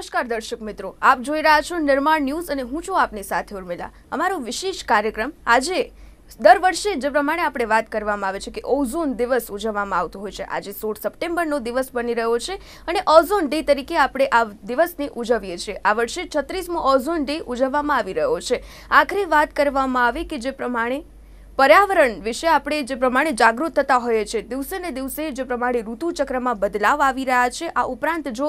નમસ્કાર દર્શક મિત્રો આપ જોઈ રહ્યા છો નિર્માણ ન્યૂઝ અને હું છું આપની સાથે ઉર્મિલા અમારો વિશેષ કાર્યક્રમ આજે દર વર્ષે જે પ્રમાણે આપણે વાત કરવામાં આવે છે કે ઓઝોન દિવસ ઉજવવામાં આવતો હોય છે આજે સોળ સપ્ટેમ્બરનો દિવસ બની રહ્યો છે અને ઓઝોન ડે તરીકે આપણે આ દિવસને ઉજવીએ છીએ આ વર્ષે છત્રીસમો ઓઝોન ડે ઉજવવામાં આવી રહ્યો છે આખરે વાત કરવામાં આવે કે જે પ્રમાણે પર્યાવરણ વિશે આપણે જે પ્રમાણે જાગૃત થતા હોઈએ છીએ દિવસે ને દિવસે જે પ્રમાણે ઋતુચક્રમાં બદલાવ આવી રહ્યા છે આ ઉપરાંત જો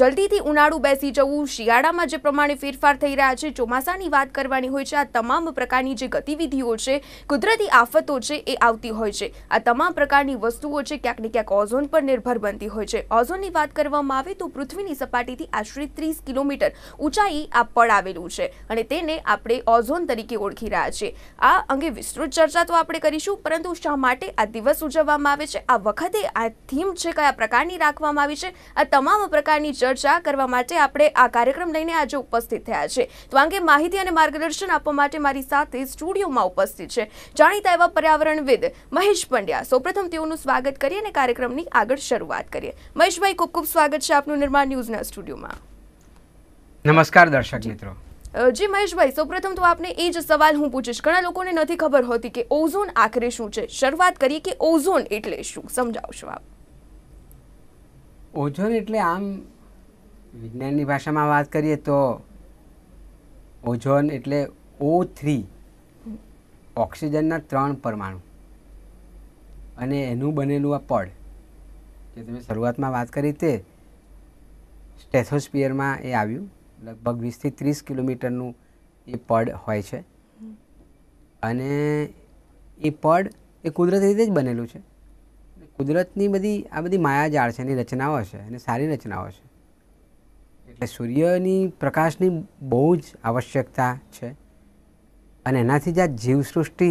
જલ્દીથી ઉનાળું બેસી જવું શિયાળામાં જે પ્રમાણે ફેરફાર થઈ રહ્યા છે ચોમાસાની વાત કરવાની હોય છે આ તમામ પ્રકારની જે ગતિવિધિઓ છે કુદરતી આફતો છે એ આવતી હોય છે આ તમામ પ્રકારની વસ્તુઓ છે ક્યાંક ને ક્યાંક ઓઝોન પર નિર્ભર બનતી હોય છે ઓઝોનની વાત કરવામાં આવે તો પૃથ્વીની સપાટીથી આશરે ત્રીસ કિલોમીટર ઊંચાઈ આ પડ આવેલું છે અને તેને આપણે ઓઝોન તરીકે ઓળખી રહ્યા છીએ આ અંગે વિસ્તૃત ચર્ચા તો આપણે કરીશું પરંતુ શા માટે આ દિવસ ઉજવવામાં આવે છે આ વખતે આ થીમ છે કયા પ્રકારની રાખવામાં આવી છે આ તમામ પ્રકારની ચર્ચા કરવા માટે આપણે આ કાર્યક્રમ લઈને આજે ઉપસ્થિત થયા છે તો અંગે માહિતી અને માર્ગદર્શન આપવા માટે મારી સાથે સ્ટુડિયોમાં ઉપસ્થિત છે જાણીતા એવા પર્યાવરણવિદ મહેશ પંડ્યા સૌપ્રથમ તેઓનું સ્વાગત કરીએ અને કાર્યક્રમની આગળ શરૂઆત કરીએ મહેશભાઈ ખૂબ ખૂબ સ્વાગત છે આપનું નિર્માણ ન્યૂઝના સ્ટુડિયોમાં નમસ્કાર દર્શક મિત્રો જી મહેશભાઈ સૌપ્રથમ તો આપને એ જ સવાલ હું પૂછીશ ઘણા લોકોને નથી ખબર હોતી કે ઓઝોન આખરે શું છે શરૂઆત કરીએ કે ઓઝોન એટલે શું સમજાવશો આપ ઓઝોન એટલે આમ વિજ્ઞાનની ભાષામાં વાત કરીએ તો ઓઝોન એટલે ઓ થ્રી ઓક્સિજનના ત્રણ પરમાણુ અને એનું બનેલું આ પડ જે તમે શરૂઆતમાં વાત કરી તે સ્ટેથોસ્પિયરમાં એ આવ્યું લગભગ વીસથી ત્રીસ કિલોમીટરનું એ પડ હોય છે અને એ પડ એ કુદરતી રીતે જ બનેલું છે કુદરતની બધી આ બધી માયાજાળ છે એની રચનાઓ છે અને સારી રચનાઓ છે એટલે સૂર્યની પ્રકાશની બહુ જ આવશ્યકતા છે અને એનાથી જ આ જીવસૃષ્ટિ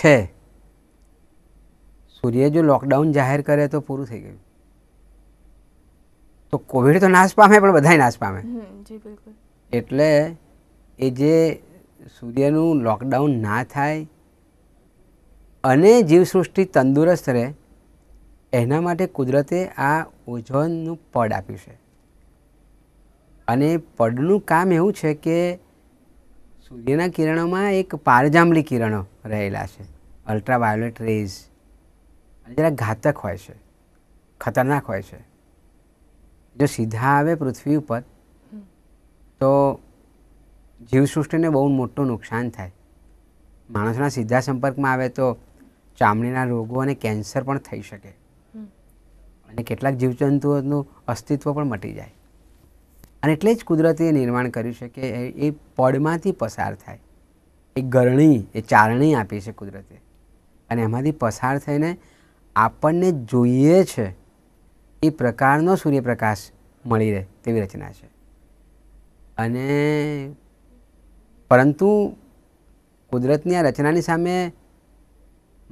છે સૂર્ય જો લોકડાઉન જાહેર કરે તો પૂરું થઈ ગયું તો કોવિડ તો નાશ પામે પણ બધા નાશ પામે એટલે એ જે સૂર્યનું લોકડાઉન ના થાય અને જીવસૃષ્ટિ તંદુરસ્ત રહે એના માટે કુદરતે આ ઓઝોનનું પડ આપ્યું છે અને પડનું કામ એવું છે કે સૂર્યના કિરણોમાં એક પારજાંબલી કિરણો રહેલા છે અલ્ટ્રાવાયોલેટ રેઝ અને જરા ઘાતક હોય છે ખતરનાક હોય છે જો સીધા આવે પૃથ્વી ઉપર તો જીવસૃષ્ટિને બહુ મોટું નુકસાન થાય માણસના સીધા સંપર્કમાં આવે તો ચામડીના રોગો અને કેન્સર પણ થઈ શકે અને કેટલાક જીવજંતુઓનું અસ્તિત્વ પણ મટી જાય અને એટલે જ કુદરતે નિર્માણ કર્યું છે કે એ પડમાંથી પસાર થાય એ ગરણી એ ચારણી આપી છે કુદરતે અને એમાંથી પસાર થઈને આપણને જોઈએ છે એ પ્રકારનો સૂર્યપ્રકાશ મળી રહે તેવી રચના છે અને પરંતુ કુદરતની આ રચનાની સામે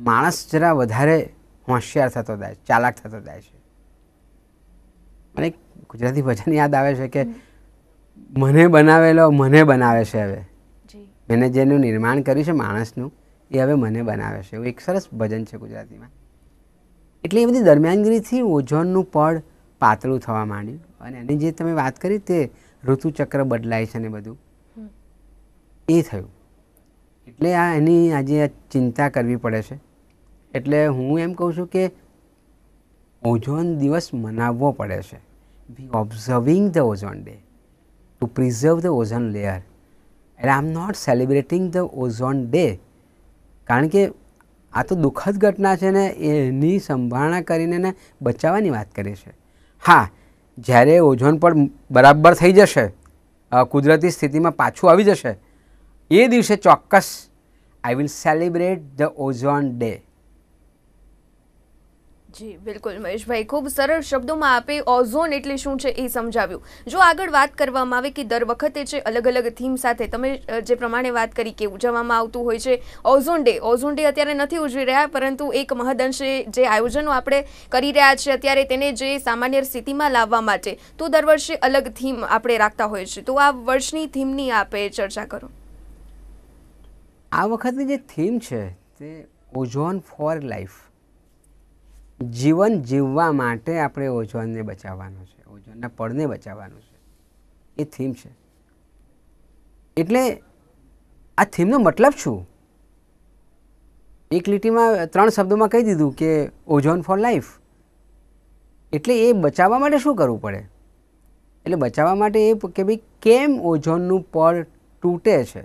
માણસ જરા વધારે હોશિયાર થતો જાય ચાલાક થતો જાય છે મને ગુજરાતી ભજન યાદ આવે છે કે મને બનાવેલો મને બનાવે છે હવે મેને જેનું નિર્માણ કર્યું છે માણસનું એ હવે મને બનાવે છે એવું એક સરસ ભજન છે ગુજરાતીમાં એટલે એ બધી દરમિયાનગીરીથી ઓઝોનનું પડ પાતળું થવા માંડ્યું અને એની જે તમે વાત કરી તે ઋતુચક્ર બદલાય છે ને બધું એ થયું એટલે આ એની આજે ચિંતા કરવી પડે છે એટલે હું એમ કહું છું કે ઓઝોન દિવસ મનાવવો પડે છે we observing the ozone day to preserve the ozone layer એટલે I am not celebrating the ozone day કારણ કે આ તો દુઃખદ ઘટના છે ને એની સંભાળના કરીને ને બચાવવાની વાત કરી છે હા જ્યારે ઓઝોન પણ બરાબર થઈ જશે કુદરતી સ્થિતિમાં પાછું આવી જશે એ દિવસે ચોક્કસ I will celebrate the ozone day જી બિલકુલ મહેશભાઈ ખૂબ સરળ શબ્દોમાં આપે ઓઝોન એટલે શું છે એ સમજાવ્યું જો આગળ વાત કરવામાં આવે કે દર વખતે છે અલગ અલગ થીમ સાથે તમે જે પ્રમાણે વાત કરી કે ઉજવવામાં આવતું હોય છે ઓઝોન ડે ઓઝોન ડે અત્યારે નથી ઉજવી રહ્યા પરંતુ એક મહદઅંશે જે આયોજનો આપણે કરી રહ્યા છીએ અત્યારે તેને જે સામાન્ય સ્થિતિમાં લાવવા માટે તો દર વર્ષે અલગ થીમ આપણે રાખતા હોય છે તો આ વર્ષની થીમની આપે ચર્ચા કરો આ વખતની જે થીમ છે તે ઓઝોન ફોર લાઈફ જીવન જીવવા માટે આપણે ઓઝોનને બચાવવાનું છે ઓઝોનના પડને બચાવવાનું છે એ થીમ છે એટલે આ થીમનો મતલબ શું એક લીટીમાં ત્રણ શબ્દોમાં કહી દીધું કે ઓઝોન ફોર લાઈફ એટલે એ બચાવવા માટે શું કરવું પડે એટલે બચાવવા માટે એ કે ભાઈ કેમ ઓઝોનનું પડ તૂટે છે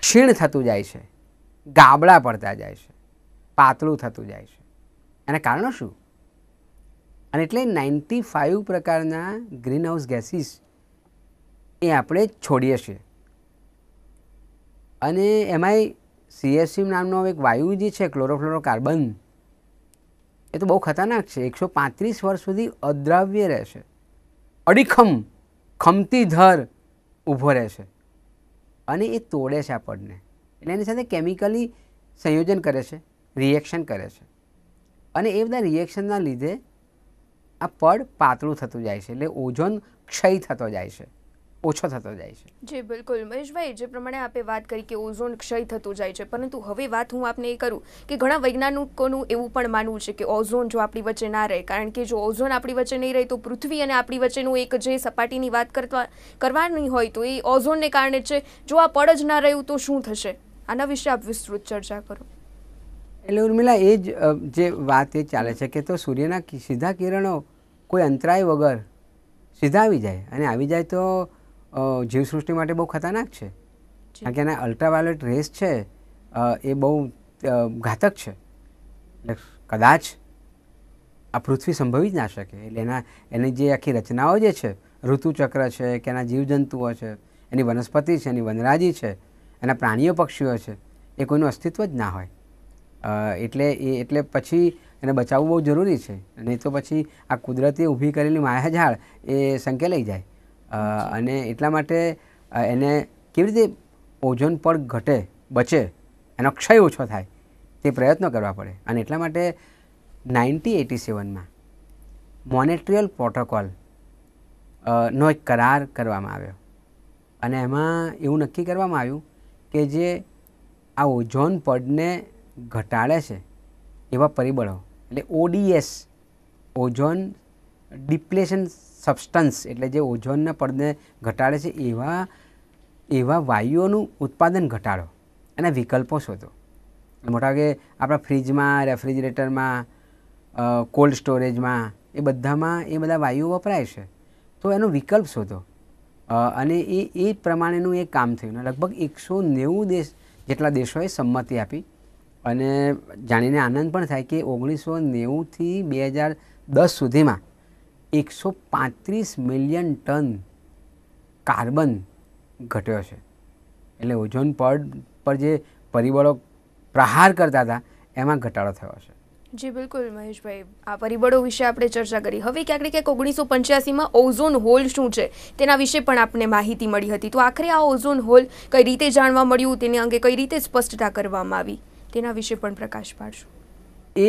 ક્ષીણ થતું જાય છે ગાબડા પડતા જાય છે પાતળું થતું જાય છે એના કારણો શું અને એટલે નાઇન્ટી ફાઇવ પ્રકારના ગ્રીન હાઉસ ગેસીસ એ આપણે છોડીએ છીએ અને એમાંય સીએસસી નામનો એક વાયુ જે છે ક્લોરોફ્લોરો કાર્બન એ તો બહુ ખતરનાક છે એકસો પાંત્રીસ વર્ષ સુધી અદ્રાવ્ય રહેશે અડીખમ ખમતી ધર ઊભો રહેશે અને એ તોડે છે આપણને એટલે એની સાથે કેમિકલી સંયોજન કરે છે રિએક્શન કરે છે અને એ બધા રિએક્શનના લીધે આ પડ પાતળું થતું જાય છે એટલે ઓઝોન ક્ષય થતો જાય છે ઓછો થતો જાય છે જે બિલકુલ મહેશભાઈ જે પ્રમાણે આપે વાત કરી કે ઓઝોન ક્ષય થતું જાય છે પરંતુ હવે વાત હું આપને એ કરું કે ઘણા વૈજ્ઞાનિકોનું એવું પણ માનવું છે કે ઓઝોન જો આપણી વચ્ચે ના રહે કારણ કે જો ઓઝોન આપણી વચ્ચે નહીં રહે તો પૃથ્વી અને આપણી વચ્ચેનું એક જે સપાટીની વાત કરતા કરવાની હોય તો એ ઓઝોનને કારણે છે જો આ પડ જ ના રહ્યું તો શું થશે આના વિશે આપ વિસ્તૃત ચર્ચા કરો એટલે ઉર્મિલા એ જ જે વાત એ ચાલે છે કે તો સૂર્યના સીધા કિરણો કોઈ અંતરાય વગર સીધા આવી જાય અને આવી જાય તો જીવસૃષ્ટિ માટે બહુ ખતરનાક છે કારણ કે એના અલ્ટ્રાવાયોલેટ રેસ છે એ બહુ ઘાતક છે એટલે કદાચ આ પૃથ્વી સંભવી જ ના શકે એટલે એના એની જે આખી રચનાઓ જે છે ઋતુચક્ર છે કે એના જીવજંતુઓ છે એની વનસ્પતિ છે એની વનરાજી છે એના પ્રાણીઓ પક્ષીઓ છે એ કોઈનું અસ્તિત્વ જ ના હોય એટલે એ એટલે પછી એને બચાવવું બહુ જરૂરી છે નહીં તો પછી આ કુદરતી ઊભી કરેલી માયાઝાળ એ સંકે લઈ જાય અને એટલા માટે એને કેવી રીતે ઓઝોન પડ ઘટે બચે એનો ક્ષય ઓછો થાય તે પ્રયત્નો કરવા પડે અને એટલા માટે નાઇન્ટી એટી સેવનમાં મોનેટ્રિયલ પ્રોટોકોલ નો એક કરાર કરવામાં આવ્યો અને એમાં એવું નક્કી કરવામાં આવ્યું કે જે આ ઓઝોન પડને ઘટાડે છે એવા પરિબળો એટલે ઓડીએસ ઓઝોન ડિપ્લેશન સબસ્ટન્સ એટલે જે ઓઝોનના પડને ઘટાડે છે એવા એવા વાયુઓનું ઉત્પાદન ઘટાડો એના વિકલ્પો શોધો મોટાભાગે આપણા ફ્રીજમાં રેફ્રિજરેટરમાં કોલ્ડ સ્ટોરેજમાં એ બધામાં એ બધા વાયુઓ વપરાય છે તો એનો વિકલ્પ શોધો અને એ એ પ્રમાણેનું એ કામ થયું લગભગ એકસો નેવું દેશ જેટલા દેશોએ સંમતિ આપી અને જાણીને આનંદ પણ થાય કે ઓગણીસો નેવુંથી બે હજાર દસ સુધીમાં એકસો પાંત્રીસ મિલિયન ટન કાર્બન ઘટ્યો છે એટલે ઓઝોન પડ પર જે પરિબળો પ્રહાર કરતા હતા એમાં ઘટાડો થયો છે જી બિલકુલ મહેશભાઈ આ પરિબળો વિશે આપણે ચર્ચા કરી હવે ક્યાંક ને ક્યાંક ઓગણીસો પંચ્યાસીમાં ઓઝોન હોલ શું છે તેના વિશે પણ આપણને માહિતી મળી હતી તો આખરે આ ઓઝોન હોલ કઈ રીતે જાણવા મળ્યું તેની અંગે કઈ રીતે સ્પષ્ટતા કરવામાં આવી તેના વિશે પણ પ્રકાશ પાડશો એ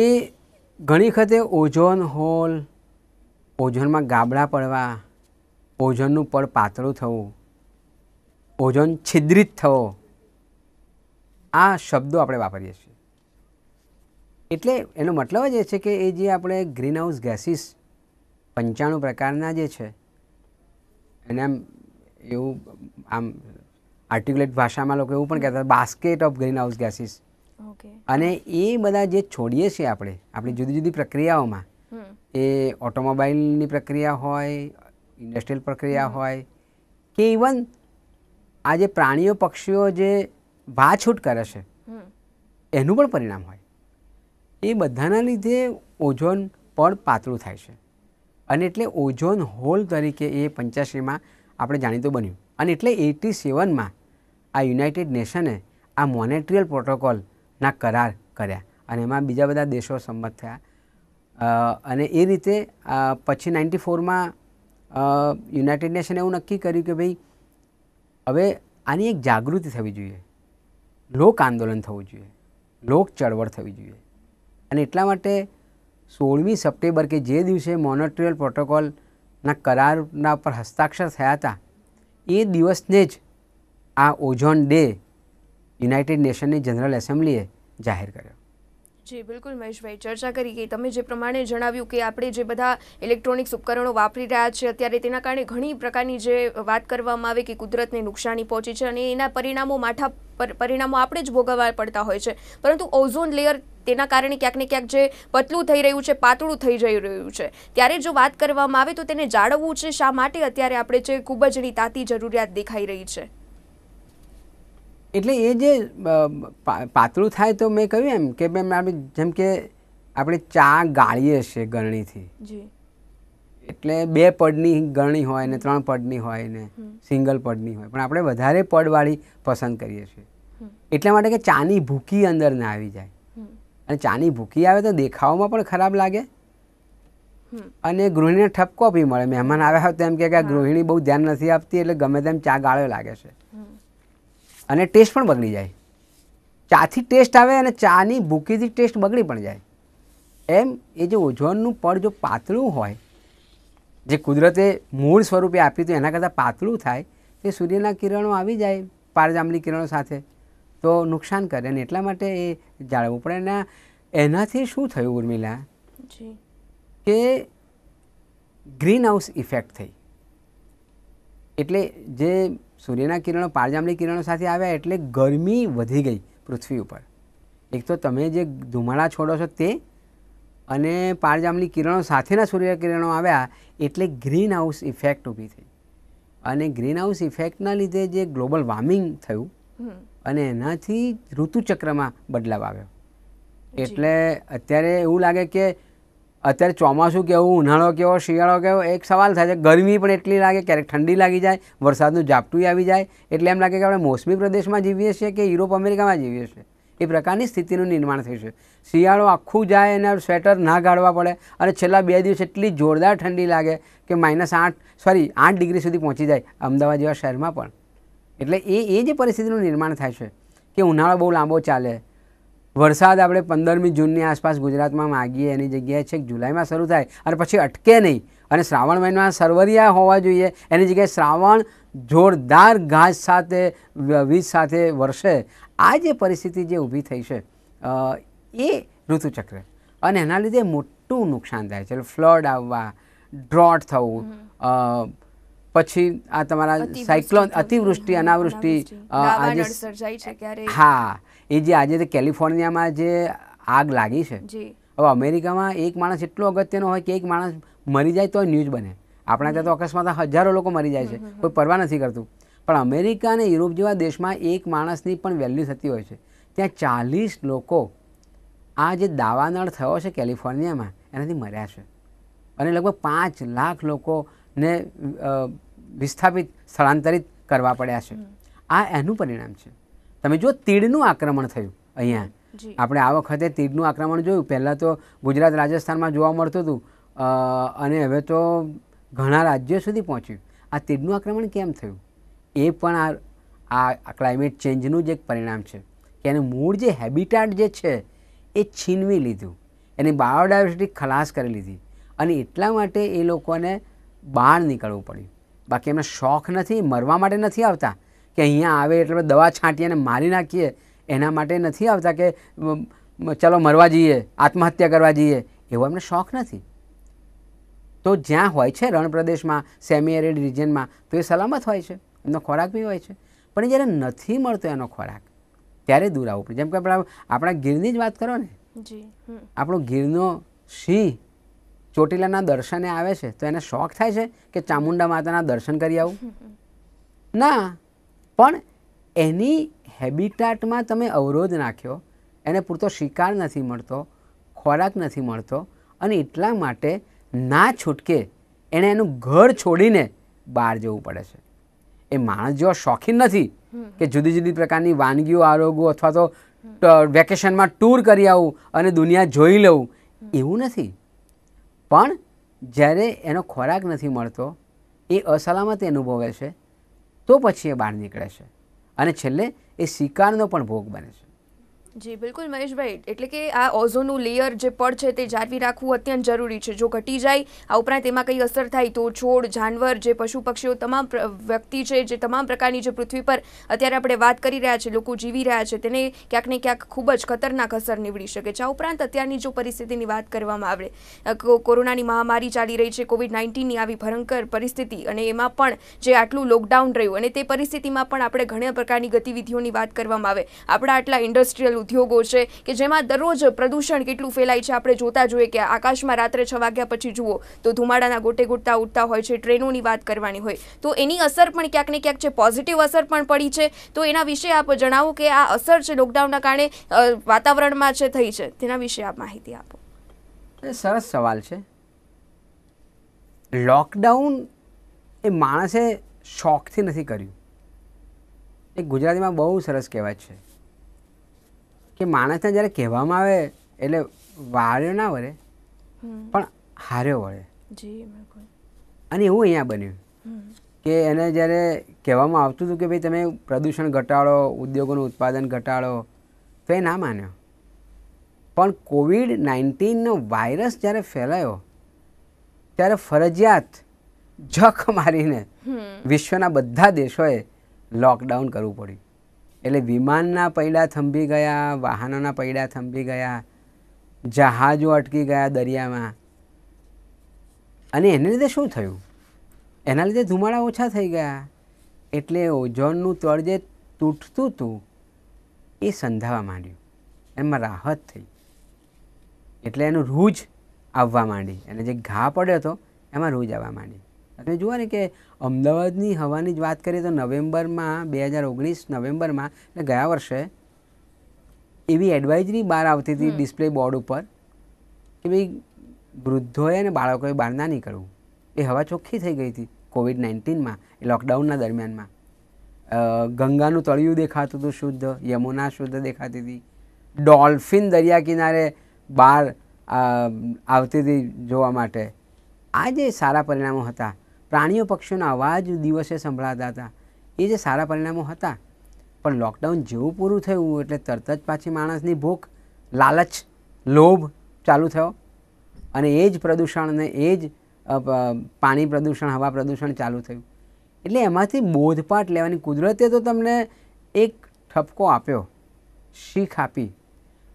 ઘણી વખતે ઓઝોન હોલ ઓઝોનમાં ગાબડા પડવા ઓઝોનનું પડ પાતળું થવું ઓઝોન છિદ્રિત થવો આ શબ્દો આપણે વાપરીએ છીએ એટલે એનો મતલબ જ એ છે કે એ જે આપણે ગ્રીન હાઉસ ગેસીસ પંચાણું પ્રકારના જે છે એને આમ એવું આમ આર્ટિક્યુલેટ ભાષામાં લોકો એવું પણ કહેતા બાસ્કેટ ઓફ ગ્રીનહાઉસ ગેસીસ અને એ બધા જે છોડીએ છીએ આપણે આપણી જુદી જુદી પ્રક્રિયાઓમાં એ ઓટોમોબાઈલની પ્રક્રિયા હોય ઇન્ડસ્ટ્રીયલ પ્રક્રિયા હોય કે ઇવન આ જે પ્રાણીઓ પક્ષીઓ જે વાછૂટ કરે છે એનું પણ પરિણામ હોય એ બધાના લીધે ઓઝોન પણ પાતળું થાય છે અને એટલે ઓઝોન હોલ તરીકે એ પંચ્યાસીમાં આપણે જાણીતું બન્યું અને એટલે એટી સેવનમાં આ યુનાઇટેડ નેશને આ મોનેટ્રીયલ પ્રોટોકોલ ના કરાર કર્યા અને એમાં બીજા બધા દેશો સંમત થયા અને એ રીતે પછી નાઇન્ટી ફોરમાં યુનાઇટેડ નેશને એવું નક્કી કર્યું કે ભાઈ હવે આની એક જાગૃતિ થવી જોઈએ લોક આંદોલન થવું જોઈએ લોક ચળવળ થવી જોઈએ અને એટલા માટે સોળમી સપ્ટેમ્બર કે જે દિવસે મોનોટ્રીયલ પ્રોટોકોલના કરારના પર હસ્તાક્ષર થયા હતા એ દિવસને જ આ ઓઝોન ડે યુનાઇટેડ નેશનની જનરલ એસેમ્બલીએ જાહેર કર્યો જી બિલકુલ મહેશભાઈ ચર્ચા કરી ગઈ તમે જે પ્રમાણે જણાવ્યું કે આપણે જે બધા ઇલેક્ટ્રોનિક્સ ઉપકરણો વાપરી રહ્યા છીએ અત્યારે તેના કારણે ઘણી પ્રકારની જે વાત કરવામાં આવે કે કુદરતને નુકસાની પહોંચી છે અને એના પરિણામો માઠા પરિણામો આપણે જ ભોગવવા પડતા હોય છે પરંતુ ઓઝોન લેયર તેના કારણે ક્યાંક ને ક્યાંક જે પતલું થઈ રહ્યું છે પાતળું થઈ જઈ રહ્યું છે ત્યારે જો વાત કરવામાં આવે તો તેને જાળવવું છે શા માટે અત્યારે આપણે જે ખૂબ જ એની તાતી જરૂરિયાત દેખાઈ રહી છે એટલે એ જે પાતળું થાય તો મેં કહ્યું એમ કે બેન આપણે જેમ કે આપણે ચા ગાળીએ છીએ ગરણીથી એટલે બે પડની ગરણી હોય ને ત્રણ પડની હોય ને સિંગલ પડની હોય પણ આપણે વધારે પડવાળી પસંદ કરીએ છીએ એટલા માટે કે ચાની ભૂકી અંદર ના આવી જાય અને ચાની ભૂકી આવે તો દેખાવમાં પણ ખરાબ લાગે અને ગૃહિણીને ઠપકો બી મળે મહેમાન આવ્યા હોય તો એમ કે ગૃહિણી બહુ ધ્યાન નથી આપતી એટલે ગમે તેમ ચા ગાળ્યો લાગે છે અને ટેસ્ટ પણ બગડી જાય ચાથી ટેસ્ટ આવે અને ચાની ભૂકીથી ટેસ્ટ બગડી પણ જાય એમ એ જે ઓઝોનનું પડ જો પાતળું હોય જે કુદરતે મૂળ સ્વરૂપે આપ્યું હતું એના કરતાં પાતળું થાય એ સૂર્યના કિરણો આવી જાય પારજાંબલી કિરણો સાથે તો નુકસાન કરે અને એટલા માટે એ જાળવવું પડે એના એનાથી શું થયું ઉર્મિલા કે ગ્રીન હાઉસ ઇફેક્ટ થઈ એટલે જે સૂર્યના કિરણો પારજાંબલી કિરણો સાથે આવ્યા એટલે ગરમી વધી ગઈ પૃથ્વી ઉપર એક તો તમે જે ધુમાડા છોડો છો તે અને પારજાંબલી કિરણો સાથેના સૂર્ય કિરણો આવ્યા એટલે ગ્રીન હાઉસ ઇફેક્ટ ઊભી થઈ અને ગ્રીન હાઉસ ઇફેક્ટના લીધે જે ગ્લોબલ વોર્મિંગ થયું અને એનાથી ઋતુચક્રમાં બદલાવ આવ્યો એટલે અત્યારે એવું લાગે કે અત્યારે ચોમાસું કેવું ઉનાળો કેવો શિયાળો કેવો એક સવાલ થાય છે ગરમી પણ એટલી લાગે ક્યારેક ઠંડી લાગી જાય વરસાદનું ઝાપટું આવી જાય એટલે એમ લાગે કે આપણે મોસમી પ્રદેશમાં જીવીએ છીએ કે યુરોપ અમેરિકામાં જીવીએ છીએ એ પ્રકારની સ્થિતિનું નિર્માણ થયું છે શિયાળો આખું જાય અને સ્વેટર ના ગાળવા પડે અને છેલ્લા બે દિવસ એટલી જોરદાર ઠંડી લાગે કે માઇનસ આઠ સોરી આઠ ડિગ્રી સુધી પહોંચી જાય અમદાવાદ જેવા શહેરમાં પણ એટલે એ એ જે પરિસ્થિતિનું નિર્માણ થાય છે કે ઉનાળો બહુ લાંબો ચાલે વરસાદ આપણે પંદરમી જૂનની આસપાસ ગુજરાતમાં માગીએ એની જગ્યાએ છેક જુલાઈમાં શરૂ થાય અને પછી અટકે નહીં અને શ્રાવણ મહિનામાં સર્વરિયા હોવા જોઈએ એની જગ્યાએ શ્રાવણ જોરદાર ઘાસ સાથે વીજ સાથે વરસે આ જે પરિસ્થિતિ જે ઊભી થઈ છે એ ઋતુચક્ર અને એના લીધે મોટું નુકસાન થાય છે ફ્લડ આવવા ડ્રોટ થવું પછી આ તમારા સાયક્લોન અતિવૃષ્ટિ અનાવૃષ્ટિ હા એ જે આજે કેલિફોર્નિયામાં જે આગ લાગી છે હવે અમેરિકામાં એક માણસ એટલો અગત્યનો હોય કે એક માણસ મરી જાય તો ન્યૂઝ બને આપણા ત્યાં તો અકસ્માત હજારો લોકો મરી જાય છે કોઈ પરવા નથી કરતું પણ અમેરિકા અને યુરોપ જેવા દેશમાં એક માણસની પણ વેલ્યુ થતી હોય છે ત્યાં ચાલીસ લોકો આ જે દાવાનળ થયો છે કેલિફોર્નિયામાં એનાથી મર્યા છે અને લગભગ પાંચ લાખ લોકોને વિસ્થાપિત સ્થળાંતરિત કરવા પડ્યા છે આ એનું પરિણામ છે તમે જો તીડનું આક્રમણ થયું અહીંયા આપણે આ વખતે તીડનું આક્રમણ જોયું પહેલાં તો ગુજરાત રાજસ્થાનમાં જોવા મળતું હતું અને હવે તો ઘણા રાજ્યો સુધી પહોંચ્યું આ તીડનું આક્રમણ કેમ થયું એ પણ આ આ ક્લાઇમેટ ચેન્જનું જ એક પરિણામ છે કે એનું મૂળ જે હેબિટાટ જે છે એ છીનવી લીધું એની બાયોડાયવર્સિટી ખલાસ કરી લીધી અને એટલા માટે એ લોકોને બહાર નીકળવું પડ્યું બાકી એમને શોખ નથી મરવા માટે નથી આવતા કે અહીંયા આવે એટલે દવા છાંટીએ અને મારી નાખીએ એના માટે નથી આવતા કે ચલો મરવા જઈએ આત્મહત્યા કરવા જઈએ એવો એમને શોખ નથી તો જ્યાં હોય છે રણપ્રદેશમાં સેમી એરિડ રિજનમાં તો એ સલામત હોય છે એમનો ખોરાક બી હોય છે પણ જ્યારે નથી મળતો એનો ખોરાક ત્યારે દૂર આવવું પડે જેમ કે આપણે આપણા ગીરની જ વાત કરો ને આપણો ગીરનો સિંહ ચોટીલાના દર્શને આવે છે તો એને શોખ થાય છે કે ચામુંડા માતાના દર્શન કરી આવું ના પણ એની હેબિટાટમાં તમે અવરોધ નાખ્યો એને પૂરતો શિકાર નથી મળતો ખોરાક નથી મળતો અને એટલા માટે ના છૂટકે એણે એનું ઘર છોડીને બહાર જવું પડે છે એ માણસ જેવો શોખીન નથી કે જુદી જુદી પ્રકારની વાનગીઓ આરોગવું અથવા તો વેકેશનમાં ટૂર કરી આવું અને દુનિયા જોઈ લઉં એવું નથી પણ જ્યારે એનો ખોરાક નથી મળતો એ અસલામત અનુભવે છે તો પછી એ બહાર નીકળે છે અને છેલ્લે એ શિકારનો પણ ભોગ બને છે જી બિલકુલ મહેશભાઈ એટલે કે આ ઓઝોનનું લેયર જે પડ છે તે જાળવી રાખવું અત્યંત જરૂરી છે જો ઘટી જાય આ ઉપરાંત એમાં કંઈ અસર થાય તો છોડ જાનવર જે પશુ પક્ષીઓ તમામ વ્યક્તિ છે જે તમામ પ્રકારની જે પૃથ્વી પર અત્યારે આપણે વાત કરી રહ્યા છે લોકો જીવી રહ્યા છે તેને ક્યાંક ને ક્યાંક ખૂબ જ ખતરનાક અસર નીવડી શકે છે આ ઉપરાંત અત્યારની જો પરિસ્થિતિની વાત કરવામાં આવે કોરોનાની મહામારી ચાલી રહી છે કોવિડ નાઇન્ટીનની આવી ભયંકર પરિસ્થિતિ અને એમાં પણ જે આટલું લોકડાઉન રહ્યું અને તે પરિસ્થિતિમાં પણ આપણે ઘણા પ્રકારની ગતિવિધિઓની વાત કરવામાં આવે આપણા આટલા ઇન્ડસ્ટ્રીયલ ઉદ્યોગો છે કે જેમાં દરરોજ પ્રદૂષણ કેટલું ફેલાય છે આપણે જોતા જોઈએ કે આકાશમાં રાત્રે છ વાગ્યા પછી જુઓ તો ધુમાડાના ગોટે ગોટતા ઉઠતા હોય છે ટ્રેનોની વાત કરવાની હોય તો એની અસર પણ ક્યાંક ને ક્યાંક છે પોઝિટિવ અસર પણ પડી છે તો એના વિશે આપ જણાવો કે આ અસર છે લોકડાઉનના કારણે વાતાવરણમાં છે થઈ છે તેના વિશે આપ માહિતી આપો સરસ સવાલ છે લોકડાઉન એ માણસે શોખથી નથી કર્યું એ ગુજરાતીમાં બહુ સરસ કહેવાય છે કે માણસને જ્યારે કહેવામાં આવે એટલે વાર્યો ના વળે પણ હાર્યો વળે અને એવું અહીંયા બન્યું કે એને જ્યારે કહેવામાં આવતું હતું કે ભાઈ તમે પ્રદૂષણ ઘટાડો ઉદ્યોગોનું ઉત્પાદન ઘટાડો તો એ ના માન્યો પણ કોવિડ નાઇન્ટીનનો વાયરસ જ્યારે ફેલાયો ત્યારે ફરજિયાત જખ મારીને વિશ્વના બધા દેશોએ લોકડાઉન કરવું પડ્યું એટલે વિમાનના પૈડા થંભી ગયા વાહનોના પૈડા થંભી ગયા જહાજો અટકી ગયા દરિયામાં અને એને લીધે શું થયું એના લીધે ધુમાડા ઓછા થઈ ગયા એટલે ઓઝોનનું તળ જે તૂટતું હતું એ સંધાવા માંડ્યું એમાં રાહત થઈ એટલે એનું રૂજ આવવા માંડી અને જે ઘા પડ્યો હતો એમાં રૂજ આવવા માંડી એટલે જુઓ ને કે અમદાવાદની હવાની જ વાત કરીએ તો નવેમ્બરમાં બે હજાર ઓગણીસ નવેમ્બરમાં એટલે ગયા વર્ષે એવી એડવાઇઝરી બહાર આવતી હતી ડિસ્પ્લે બોર્ડ ઉપર કે ભાઈ વૃદ્ધોએ અને બાળકોએ બહાર ના નીકળવું એ હવા ચોખ્ખી થઈ ગઈ હતી કોવિડ નાઇન્ટીનમાં એ લોકડાઉનના દરમિયાનમાં ગંગાનું તળિયું દેખાતું હતું શુદ્ધ યમુના શુદ્ધ દેખાતી હતી ડોલ્ફિન દરિયા કિનારે બહાર આવતી હતી જોવા માટે આ જે સારા પરિણામો હતા પ્રાણીઓ પક્ષીઓના અવાજ દિવસે સંભળાતા હતા એ જે સારા પરિણામો હતા પણ લોકડાઉન જેવું પૂરું થયું એટલે તરત જ પાછી માણસની ભૂખ લાલચ લોભ ચાલુ થયો અને એ જ પ્રદૂષણને એ જ પાણી પ્રદૂષણ હવા પ્રદૂષણ ચાલુ થયું એટલે એમાંથી બોધપાઠ લેવાની કુદરતે તો તમને એક ઠપકો આપ્યો શીખ આપી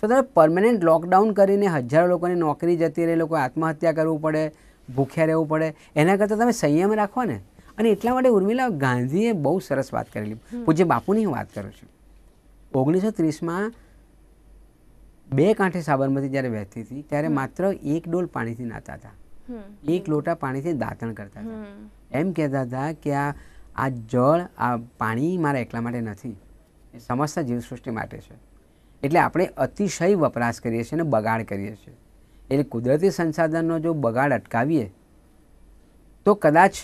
તો તમે પરમેનન્ટ લોકડાઉન કરીને હજારો લોકોની નોકરી જતી રહે લોકો આત્મહત્યા કરવું પડે ભૂખ્યા રહેવું પડે એના કરતાં તમે સંયમ રાખો ને અને એટલા માટે ઉર્મિલા ગાંધીએ બહુ સરસ વાત કરેલી પૂજ્ય બાપુની હું વાત કરું છું ઓગણીસો ત્રીસમાં બે કાંઠે સાબરમતી જ્યારે વહેતી હતી ત્યારે માત્ર એક ડોલ પાણીથી નાતા હતા એક લોટા પાણીથી દાંતણ કરતા હતા એમ કહેતા હતા કે આ આ જળ આ પાણી મારા એકલા માટે નથી એ સમસ્ત જીવસૃષ્ટિ માટે છે એટલે આપણે અતિશય વપરાશ કરીએ છીએ અને બગાડ કરીએ છીએ એટલે કુદરતી સંસાધનનો જો બગાડ અટકાવીએ તો કદાચ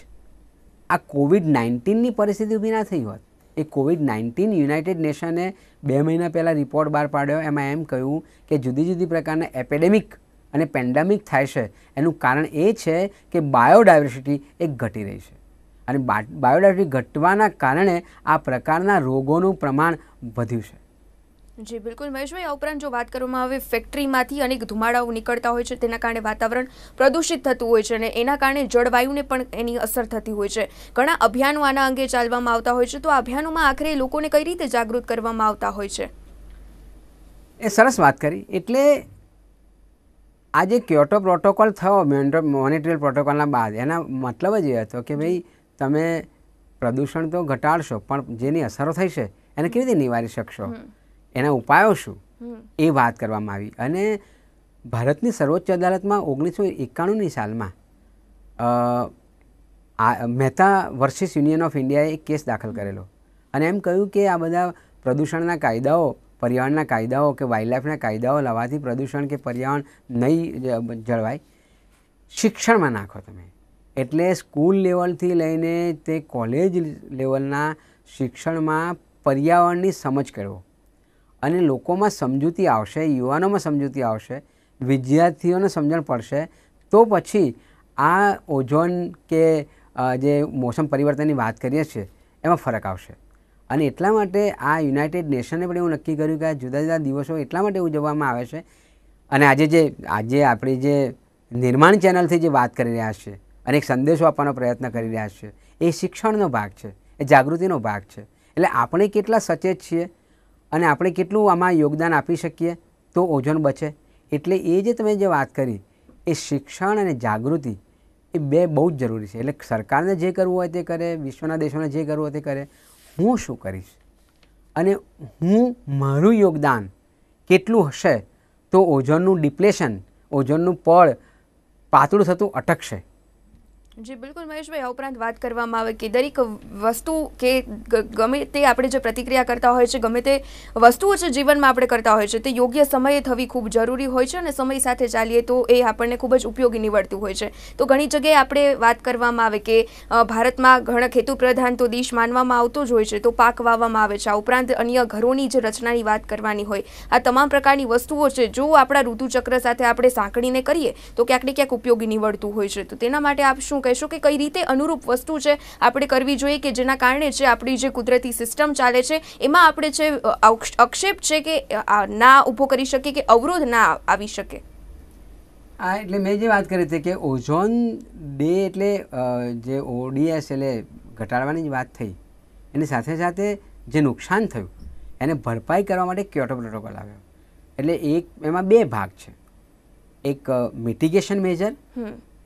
આ કોવિડ નાઇન્ટીનની પરિસ્થિતિ ઊભી ના થઈ હોત એ કોવિડ નાઇન્ટીન યુનાઇટેડ નેશને બે મહિના પહેલાં રિપોર્ટ બહાર પાડ્યો એમાં એમ કહ્યું કે જુદી જુદી પ્રકારના એપેડેમિક અને પેન્ડેમિક થાય છે એનું કારણ એ છે કે બાયોડાયવર્સિટી એ ઘટી રહી છે અને બાયોડાયવર્સિટી ઘટવાના કારણે આ પ્રકારના રોગોનું પ્રમાણ વધ્યું છે જી બિલકુલ મહેશભાઈ આ ઉપરાંત જો વાત કરવામાં આવે ફેક્ટરીમાંથી અનેક ધુમાડાઓ નીકળતા હોય છે તેના કારણે વાતાવરણ પ્રદૂષિત થતું હોય છે અને એના કારણે જળવાયુને પણ એની અસર થતી હોય છે ઘણા અભિયાનો આના અંગે ચાલવામાં આવતા હોય છે તો અભિયાનોમાં આખરે લોકોને કઈ રીતે જાગૃત કરવામાં આવતા હોય છે એ સરસ વાત કરી એટલે આજે ક્યોટો પ્રોટોકોલ થયો મોનિટરિંગ પ્રોટોકોલના બાદ એના મતલબ જ એ હતો કે ભાઈ તમે પ્રદૂષણ તો ઘટાડશો પણ જેની અસરો થઈ છે એને કેવી રીતે નિવારી શકશો એના ઉપાયો શું એ વાત કરવામાં આવી અને ભારતની સર્વોચ્ચ અદાલતમાં ઓગણીસો એકાણુંની સાલમાં મહેતા વર્સિસ યુનિયન ઓફ ઇન્ડિયાએ એક કેસ દાખલ કરેલો અને એમ કહ્યું કે આ બધા પ્રદૂષણના કાયદાઓ પર્યાવરણના કાયદાઓ કે વાઇલ્ડલાઇફના કાયદાઓ લાવવાથી પ્રદૂષણ કે પર્યાવરણ નહીં જળવાય શિક્ષણમાં નાખો તમે એટલે સ્કૂલ લેવલથી લઈને તે કોલેજ લેવલના શિક્ષણમાં પર્યાવરણની સમજ કરવો અને લોકોમાં સમજૂતી આવશે યુવાનોમાં સમજૂતી આવશે વિદ્યાર્થીઓને સમજણ પડશે તો પછી આ ઓઝોન કે જે મોસમ પરિવર્તનની વાત કરીએ છીએ એમાં ફરક આવશે અને એટલા માટે આ યુનાઇટેડ નેશને પણ એવું નક્કી કર્યું કે આ જુદા જુદા દિવસો એટલા માટે ઉજવવામાં આવે છે અને આજે જે આજે આપણી જે નિર્માણ ચેનલથી જે વાત કરી રહ્યા છે અને એક સંદેશો આપવાનો પ્રયત્ન કરી રહ્યા છે એ શિક્ષણનો ભાગ છે એ જાગૃતિનો ભાગ છે એટલે આપણે કેટલા સચેત છીએ અને આપણે કેટલું આમાં યોગદાન આપી શકીએ તો ઓઝોન બચે એટલે એ જે તમે જે વાત કરી એ શિક્ષણ અને જાગૃતિ એ બે બહુ જ જરૂરી છે એટલે સરકારને જે કરવું હોય તે કરે વિશ્વના દેશોને જે કરવું હોય તે કરે હું શું કરીશ અને હું મારું યોગદાન કેટલું હશે તો ઓઝોનનું ડિપ્લેશન ઓઝોનનું પળ પાતળું થતું અટકશે જી બિલકુલ મહેશભાઈ આ ઉપરાંત વાત કરવામાં આવે કે દરેક વસ્તુ કે ગમે તે આપણે જે પ્રતિક્રિયા કરતા હોય છે ગમે તે વસ્તુઓ છે જીવનમાં આપણે કરતા હોય છે તે યોગ્ય સમયે થવી ખૂબ જરૂરી હોય છે અને સમય સાથે ચાલીએ તો એ આપણને ખૂબ જ ઉપયોગી નીવડતું હોય છે તો ઘણી જગ્યાએ આપણે વાત કરવામાં આવે કે ભારતમાં ઘણા ખેતુપ્રધાન તો દેશ માનવામાં આવતો જ હોય છે તો પાક વાવવામાં આવે છે આ ઉપરાંત અન્ય ઘરોની જે રચનાની વાત કરવાની હોય આ તમામ પ્રકારની વસ્તુઓ છે જો આપણા ઋતુચક્ર સાથે આપણે સાંકળીને કરીએ તો ક્યાંક ને ક્યાંક ઉપયોગી નીવડતું હોય છે તો તેના માટે આપ શું કહેશો કે કઈ રીતે અનુરૂપ વસ્તુ છે આપણે કરવી જોઈએ કે જેના કારણે છે આપણી જે કુદરતી સિસ્ટમ ચાલે છે એમાં આપણે છે આક્ષેપ છે કે ના ઊભો કરી શકીએ કે અવરોધ ના આવી શકે આ એટલે મેં જે વાત કરી હતી કે ઓઝોન ડે એટલે જે ઓડીએસ એટલે ઘટાડવાની જ વાત થઈ એની સાથે સાથે જે નુકસાન થયું એને ભરપાઈ કરવા માટે ક્યોટો પ્રોટોકોલ આવ્યો એટલે એક એમાં બે ભાગ છે એક મિટિગેશન મેજર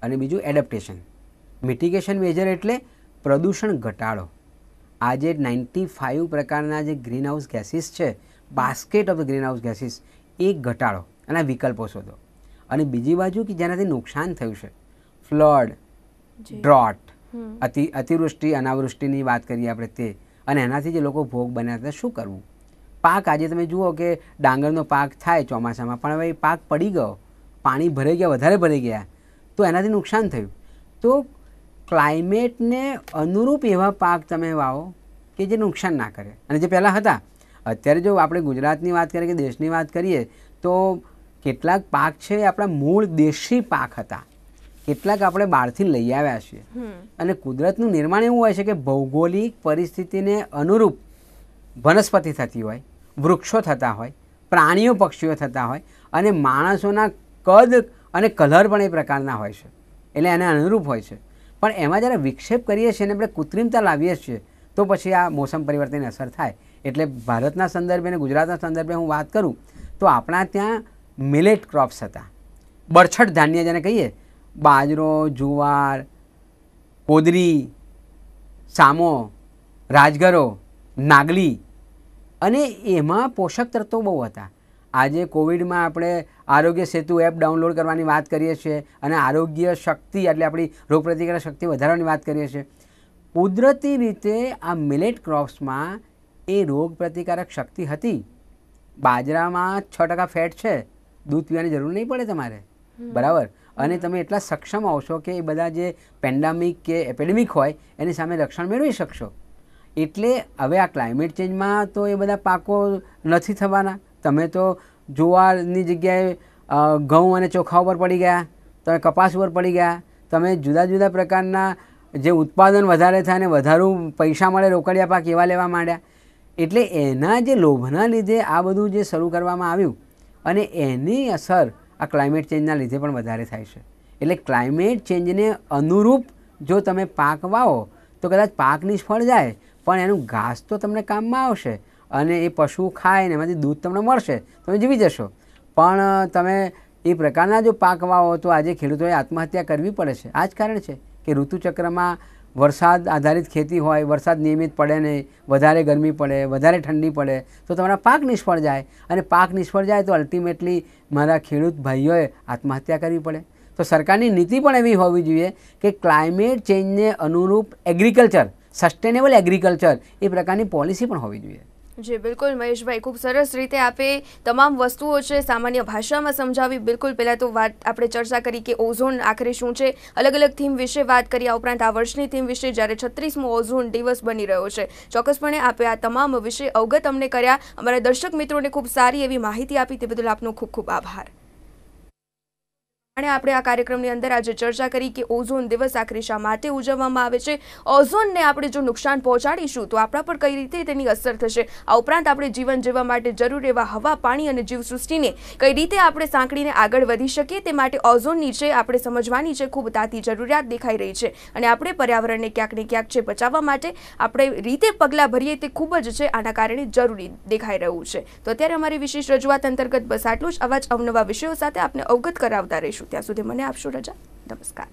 અને બીજું એડપ્ટેશન મિટિગેશન મેજર એટલે પ્રદૂષણ ઘટાડો આજે નાઇન્ટી ફાઇવ પ્રકારના જે ગ્રીનહાઉસ ગેસીસ છે બાસ્કેટ ઓફ ગ્રીનહાઉસ ગેસીસ એ ઘટાડો અને વિકલ્પો શોધો અને બીજી બાજુ કે જેનાથી નુકસાન થયું છે ફ્લડ ડ્રોટ અતિ અતિવૃષ્ટિ અનાવૃષ્ટિની વાત કરીએ આપણે તે અને એનાથી જે લોકો ભોગ બન્યા હતા શું કરવું પાક આજે તમે જુઓ કે ડાંગરનો પાક થાય ચોમાસામાં પણ હવે પાક પડી ગયો પાણી ભરાઈ ગયા વધારે ભરાઈ ગયા તો એનાથી નુકસાન થયું તો ક્લાઇમેટને અનુરૂપ એવા પાક તમે વાવો કે જે નુકસાન ના કરે અને જે પહેલાં હતા અત્યારે જો આપણે ગુજરાતની વાત કરીએ કે દેશની વાત કરીએ તો કેટલાક પાક છે આપણા મૂળ દેશી પાક હતા કેટલાક આપણે બહારથી લઈ આવ્યા છીએ અને કુદરતનું નિર્માણ એવું હોય છે કે ભૌગોલિક પરિસ્થિતિને અનુરૂપ વનસ્પતિ થતી હોય વૃક્ષો થતા હોય પ્રાણીઓ પક્ષીઓ થતા હોય અને માણસોના કદ અને કલર પણ એ પ્રકારના હોય છે એટલે એને અનુરૂપ હોય છે પણ એમાં જ્યારે વિક્ષેપ કરીએ છીએ અને આપણે કૃત્રિમતા લાવીએ છીએ તો પછી આ મોસમ પરિવર્તનની અસર થાય એટલે ભારતના સંદર્ભે અને ગુજરાતના સંદર્ભે હું વાત કરું તો આપણા ત્યાં મિલેટ ક્રોપ્સ હતા બરછટ ધાન્ય જેને કહીએ બાજરો જુવાર કોદરી સામો રાજગરો નાગલી અને એમાં પોષક તત્વો બહુ હતા આજે કોવિડમાં આપણે આરોગ્ય સેતુ એપ ડાઉનલોડ કરવાની વાત કરીએ છીએ અને આરોગ્ય શક્તિ એટલે આપણી રોગપ્રતિકારક શક્તિ વધારવાની વાત કરીએ છીએ કુદરતી રીતે આ મિલેટ ક્રોપ્સમાં એ રોગપ્રતિકારક શક્તિ હતી બાજરામાં છ ટકા ફેટ છે દૂધ પીવાની જરૂર નહીં પડે તમારે બરાબર અને તમે એટલા સક્ષમ આવશો કે એ બધા જે પેન્ડામિક કે એપેડેમિક હોય એની સામે રક્ષણ મેળવી શકશો એટલે હવે આ ક્લાઇમેટ ચેન્જમાં તો એ બધા પાકો નથી થવાના તમે તો જુવારની જગ્યાએ ઘઉં અને ચોખા ઉપર પડી ગયા તમે કપાસ ઉપર પડી ગયા તમે જુદા જુદા પ્રકારના જે ઉત્પાદન વધારે થાય અને વધારું પૈસા મળે રોકડિયા પાક એવા લેવા માંડ્યા એટલે એના જે લોભના લીધે આ બધું જે શરૂ કરવામાં આવ્યું અને એની અસર આ ક્લાઇમેટ ચેન્જના લીધે પણ વધારે થાય છે એટલે ક્લાઇમેટ ચેન્જને અનુરૂપ જો તમે પાક વાવો તો કદાચ પાક નિષ્ફળ જાય પણ એનું ઘાસ તો તમને કામમાં આવશે અને એ પશુ ખાય ને એમાંથી દૂધ તમને મળશે તમે જીવી જશો પણ તમે એ પ્રકારના જો પાક વાવો તો આજે ખેડૂતોએ આત્મહત્યા કરવી પડે છે આ જ કારણ છે કે ઋતુચક્રમાં વરસાદ આધારિત ખેતી હોય વરસાદ નિયમિત પડે નહીં વધારે ગરમી પડે વધારે ઠંડી પડે તો તમારા પાક નિષ્ફળ જાય અને પાક નિષ્ફળ જાય તો અલ્ટિમેટલી મારા ખેડૂત ભાઈઓએ આત્મહત્યા કરવી પડે તો સરકારની નીતિ પણ એવી હોવી જોઈએ કે ક્લાઇમેટ ચેન્જને અનુરૂપ એગ્રીકલ્ચર સસ્ટેનેબલ એગ્રીકલ્ચર એ પ્રકારની પોલિસી પણ હોવી જોઈએ જી બિલકુલ મહેશભાઈ ખૂબ સરસ રીતે આપે તમામ વસ્તુઓ છે સામાન્ય ભાષામાં સમજાવી બિલકુલ પહેલાં તો વાત આપણે ચર્ચા કરી કે ઓઝોન આખરે શું છે અલગ અલગ થીમ વિશે વાત કરી આ ઉપરાંત આ વર્ષની થીમ વિશે જ્યારે છત્રીસમો ઓઝોન દિવસ બની રહ્યો છે ચોક્કસપણે આપે આ તમામ વિશે અવગત અમને કર્યા અમારા દર્શક મિત્રોને ખૂબ સારી એવી માહિતી આપી તે બદલ આપનો ખૂબ ખૂબ આભાર અને આપણે આ કાર્યક્રમની અંદર આજે ચર્ચા કરી કે ઓઝોન દિવસ આખરે માટે ઉજવવામાં આવે છે ઓઝોનને આપણે જો નુકસાન પહોંચાડીશું તો આપણા પર કઈ રીતે તેની અસર થશે આ ઉપરાંત આપણે જીવન જીવવા માટે જરૂર એવા હવા પાણી અને જીવસૃષ્ટિને કઈ રીતે આપણે સાંકળીને આગળ વધી શકીએ તે માટે ઓઝોનની છે આપણે સમજવાની છે ખૂબ તાતી જરૂરિયાત દેખાઈ રહી છે અને આપણે પર્યાવરણને ક્યાંક ને ક્યાંક છે બચાવવા માટે આપણે રીતે પગલાં ભરીએ તે ખૂબ જ છે આના કારણે જરૂરી દેખાઈ રહ્યું છે તો અત્યારે અમારી વિશેષ રજૂઆત અંતર્ગત બસ આટલું જ અવાજ અવનવા વિષયો સાથે આપને અવગત કરાવતા રહીશું ત્યાં સુધી મને આપશો રજા નમસ્કાર